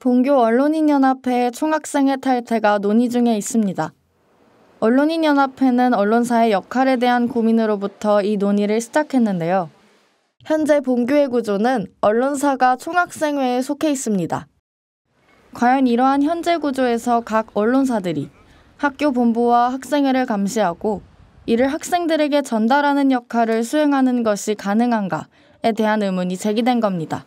본교 언론인연합회 총학생회 탈퇴가 논의 중에 있습니다. 언론인연합회는 언론사의 역할에 대한 고민으로부터 이 논의를 시작했는데요. 현재 본교의 구조는 언론사가 총학생회에 속해 있습니다. 과연 이러한 현재 구조에서 각 언론사들이 학교 본부와 학생회를 감시하고 이를 학생들에게 전달하는 역할을 수행하는 것이 가능한가에 대한 의문이 제기된 겁니다.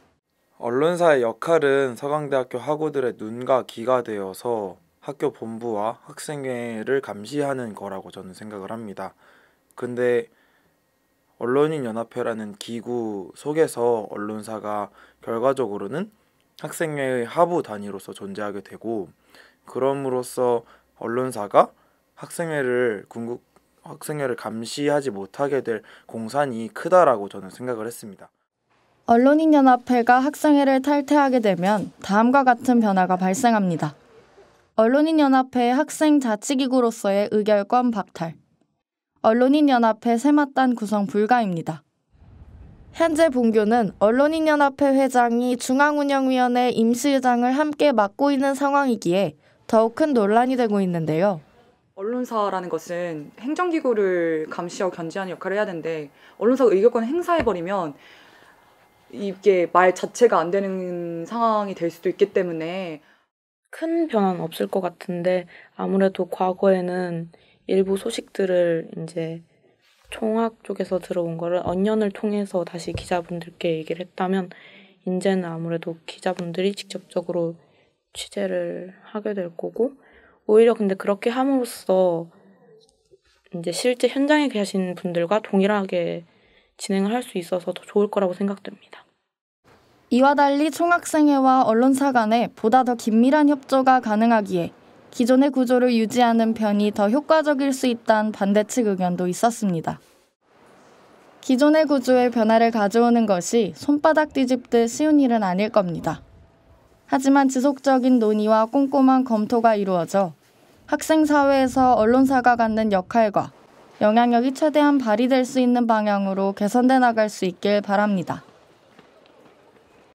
언론사의 역할은 서강대학교 학우들의 눈과 귀가 되어서 학교 본부와 학생회를 감시하는 거라고 저는 생각을 합니다. 근데 언론인 연합회라는 기구 속에서 언론사가 결과적으로는 학생회의 하부 단위로서 존재하게 되고 그럼으로써 언론사가 학생회를 궁극 학생회를 감시하지 못하게 될 공산이 크다라고 저는 생각을 했습니다. 언론인연합회가 학생회를 탈퇴하게 되면 다음과 같은 변화가 발생합니다. 언론인연합회 학생 자치기구로서의 의결권 박탈. 언론인연합회 새마땅 구성 불가입니다. 현재 본교는 언론인연합회 회장이 중앙운영위원회 임시의장을 함께 맡고 있는 상황이기에 더욱 큰 논란이 되고 있는데요. 언론사라는 것은 행정기구를 감시하고 견제하는 역할을 해야 되는데 언론사가 의결권을 행사해버리면 이게 말 자체가 안 되는 상황이 될 수도 있기 때문에 큰 변화는 없을 것 같은데 아무래도 과거에는 일부 소식들을 이제 총학 쪽에서 들어온 거를 언년을 통해서 다시 기자분들께 얘기를 했다면 이제는 아무래도 기자분들이 직접적으로 취재를 하게 될 거고 오히려 근데 그렇게 함으로써 이제 실제 현장에 계신 분들과 동일하게 진행을 할 수 있어서 더 좋을 거라고 생각됩니다. 이와 달리 총학생회와 언론사 간에 보다 더 긴밀한 협조가 가능하기에 기존의 구조를 유지하는 편이 더 효과적일 수 있다는 반대 측 의견도 있었습니다. 기존의 구조의 변화를 가져오는 것이 손바닥 뒤집듯 쉬운 일은 아닐 겁니다. 하지만 지속적인 논의와 꼼꼼한 검토가 이루어져 학생 사회에서 언론사가 갖는 역할과 영향력이 최대한 발휘될 수 있는 방향으로 개선돼 나갈 수 있길 바랍니다.